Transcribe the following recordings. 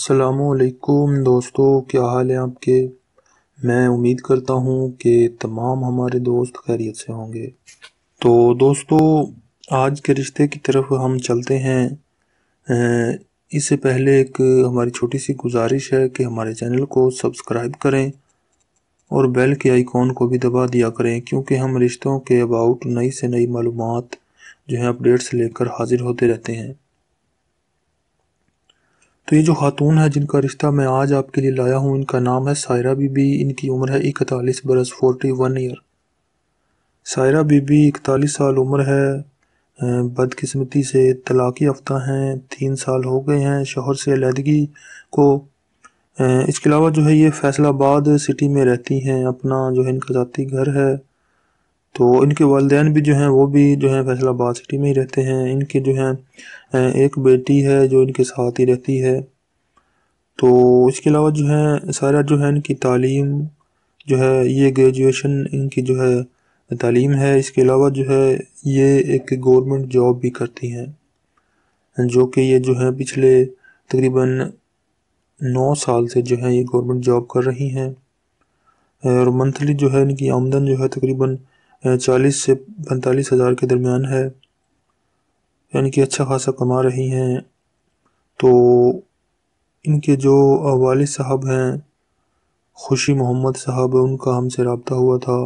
असलकुम दोस्तों क्या हाल है आपके मैं उम्मीद करता हूँ कि तमाम हमारे दोस्त खैरियत से होंगे तो दोस्तों आज के रिश्ते की तरफ हम चलते हैं इससे पहले एक हमारी छोटी सी गुजारिश है कि हमारे चैनल को सब्सक्राइब करें और बेल के आइकॉन को भी दबा दिया करें क्योंकि हम रिश्तों के अबाउट नई से नई मालूम जो हैं अपडेट्स लेकर हाजिर होते रहते हैं तो ये जो खातून है जिनका रिश्ता मैं आज आपके लिए लाया हूँ इनका नाम है सायरा बीबी इनकी उम्र है इकतालीस बरस forty one year Saira Bibi इकतालीस साल उम्र है बदकिस्मती से तलाक़ी याफ्ता हैं तीन साल हो गए हैं शोहर से अलीहदगी को इसके अलावा जो है ये फैसलाबाद सिटी में रहती हैं अपना जो है इनका ज़ाती घर है तो इनके वालदेन भी जो हैं वो भी जो है फैसलाबाद सिटी में ही रहते हैं इनके जो हैं एक बेटी है जो इनके साथ ही रहती है तो इसके अलावा जो है सारा जो है इनकी तालीम जो है ये ग्रेजुएशन इनकी जो है तालीम है इसके अलावा जो है ये एक गवर्नमेंट जॉब भी करती हैं जो कि ये जो है पिछले तकरीबन नौ साल से जो है ये गवर्नमेंट जॉब कर रही हैं और मंथली जो है इनकी आमदन जो है तकरीबन चालीस से पैंतालीस हज़ार के दरमियान है यानी कि अच्छा खासा कमा रही हैं तो इनके जो वाल साहब हैं खुशी मोहम्मद साहब उनका हमसे रबता हुआ था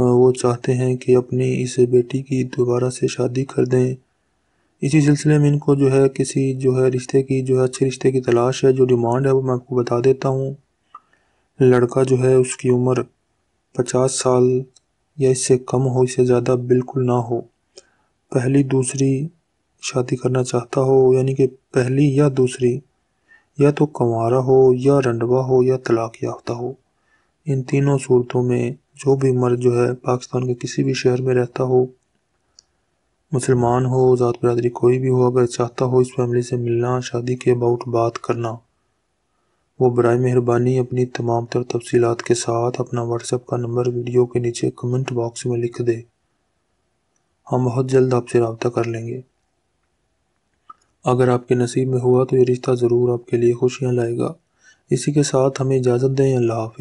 वो चाहते हैं कि अपनी इस बेटी की दोबारा से शादी कर दें इसी सिलसिले में इनको जो है किसी जो है रिश्ते की जो है अच्छे रिश्ते की तलाश है जो डिमांड है वो मैं आपको बता देता हूँ लड़का जो है उसकी उम्र पचास साल या इससे कम हो इससे ज़्यादा बिल्कुल ना हो पहली दूसरी शादी करना चाहता हो यानी कि पहली या दूसरी या तो कंवारा हो या रंडवा हो या तलाक याफ्ता हो इन तीनों सूरतों में जो भी मर्द जो है पाकिस्तान के किसी भी शहर में रहता हो मुसलमान हो ज़ात बरदरी कोई भी हो अगर चाहता हो इस फैमिली से मिलना शादी के अबाउट बात करना वो बरए मेहरबानी अपनी तमाम तर तफसीत के साथ अपना व्हाट्सएप का नंबर वीडियो के नीचे कमेंट बॉक्स में लिख दे हम बहुत जल्द आपसे रबता कर लेंगे अगर आपके नसीब में हुआ तो ये रिश्ता ज़रूर आपके लिए खुशियाँ लाएगा इसी के साथ हमें इजाज़त दें अल्लाह हाफि